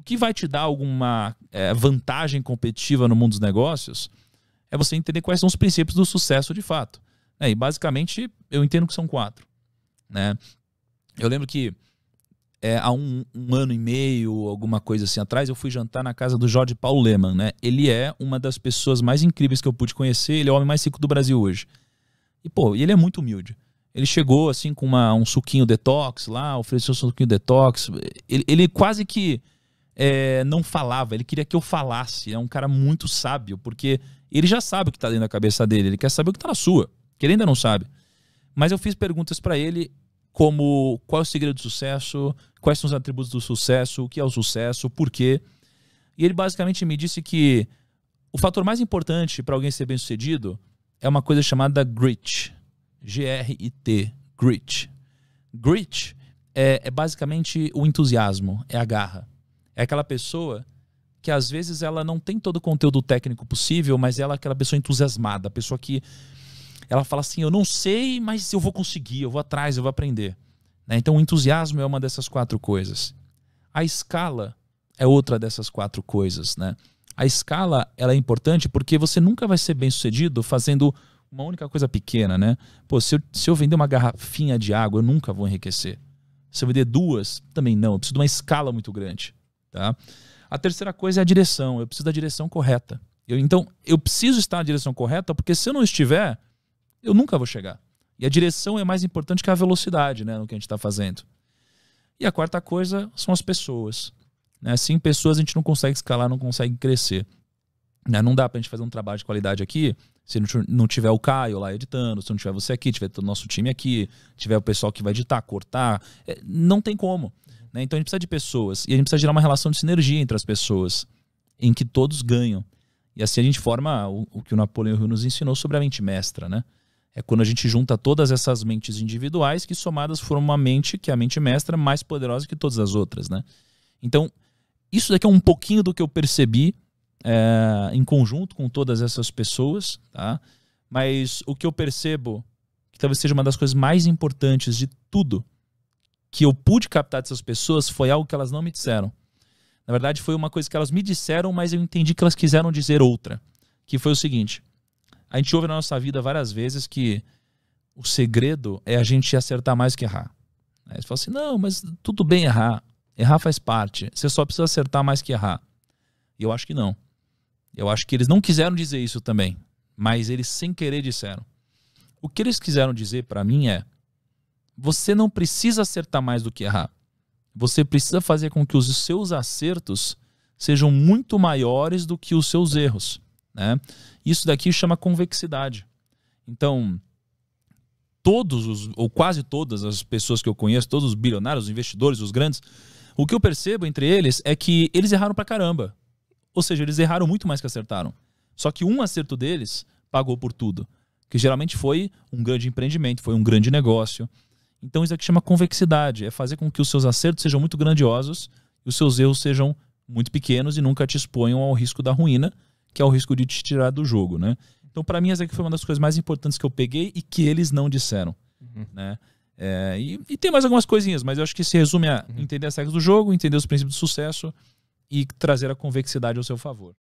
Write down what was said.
O que vai te dar alguma é, vantagem competitiva no mundo dos negócios é você entender quais são os princípios do sucesso de fato. É, e basicamente eu entendo que são quatro. Né? Eu lembro que é, há um, um, ano e meio, alguma coisa assim atrás, eu fui jantar na casa do Jorge Paulo Lehmann Né? Ele é uma das pessoas mais incríveis que eu pude conhecer, ele é o homem mais rico do Brasil hoje. E, pô, ele é muito humilde. Ele chegou assim com uma, um suquinho detox lá, ofereceu um suquinho detox. Ele, ele quase que é, não falava, ele queria que eu falasse. É um cara muito sábio, porque ele já sabe o que está dentro da cabeça dele, ele quer saber o que está na sua, que ele ainda não sabe. Mas eu fiz perguntas para ele, como qual é o segredo do sucesso, quais são os atributos do sucesso, o que é o sucesso, por quê. E ele basicamente me disse que o fator mais importante para alguém ser bem-sucedido é uma coisa chamada grit. G-R-I-T. Grit. Grit é, é basicamente o entusiasmo, é a garra. É aquela pessoa que às vezes ela não tem todo o conteúdo técnico possível, mas ela é aquela pessoa entusiasmada, a pessoa que ela fala assim: eu não sei, mas eu vou conseguir, eu vou atrás, eu vou aprender. Né? Então, o entusiasmo é uma dessas quatro coisas. A escala é outra dessas quatro coisas, né? A escala ela é importante porque você nunca vai ser bem sucedido fazendo uma única coisa pequena, né? Pô, se eu, se eu vender uma garrafinha de água, eu nunca vou enriquecer. Se eu vender duas, também não. Eu preciso de uma escala muito grande. Tá? A terceira coisa é a direção. Eu preciso da direção correta. Eu, então, eu preciso estar na direção correta, porque se eu não estiver, eu nunca vou chegar. E a direção é mais importante que a velocidade né, no que a gente está fazendo. E a quarta coisa são as pessoas. Né? Sem pessoas a gente não consegue escalar, não consegue crescer. Né? Não dá pra gente fazer um trabalho de qualidade aqui se não tiver o Caio lá editando, se não tiver você aqui, tiver todo o nosso time aqui, tiver o pessoal que vai editar, cortar. É, não tem como. Né? Então a gente precisa de pessoas e a gente precisa gerar uma relação de sinergia entre as pessoas, em que todos ganham. E assim a gente forma o, o que o Napoleão Hill nos ensinou sobre a mente mestra, né? É quando a gente junta todas essas mentes individuais que somadas formam uma mente que é a mente mestra mais poderosa que todas as outras, né? Então, isso daqui é um pouquinho do que eu percebi é, em conjunto com todas essas pessoas, tá? Mas o que eu percebo, que talvez seja uma das coisas mais importantes de tudo que eu pude captar dessas pessoas, foi algo que elas não me disseram. Na verdade, foi uma coisa que elas me disseram, mas eu entendi que elas quiseram dizer outra. Que foi o seguinte: a gente ouve na nossa vida várias vezes que o segredo é a gente acertar mais que errar. Aí você fala assim: não, mas tudo bem errar. Errar faz parte. Você só precisa acertar mais que errar. E eu acho que não. Eu acho que eles não quiseram dizer isso também, mas eles sem querer disseram. O que eles quiseram dizer para mim é: você não precisa acertar mais do que errar. Você precisa fazer com que os seus acertos sejam muito maiores do que os seus erros. Né? Isso daqui chama convexidade. Então, todos os, ou quase todas as pessoas que eu conheço, todos os bilionários, os investidores, os grandes, o que eu percebo entre eles é que eles erraram para caramba. Ou seja, eles erraram muito mais que acertaram. Só que um acerto deles pagou por tudo. Que geralmente foi um grande empreendimento, foi um grande negócio. Então isso aqui chama convexidade. É fazer com que os seus acertos sejam muito grandiosos e os seus erros sejam muito pequenos e nunca te exponham ao risco da ruína, que é o risco de te tirar do jogo, né? Então, para mim, essa aqui foi uma das coisas mais importantes que eu peguei e que eles não disseram, uhum. né? É, e, e, tem mais algumas coisinhas, mas eu acho que se resume a uhum. entender as regras do jogo, entender os princípios do sucesso e trazer a convexidade ao seu favor.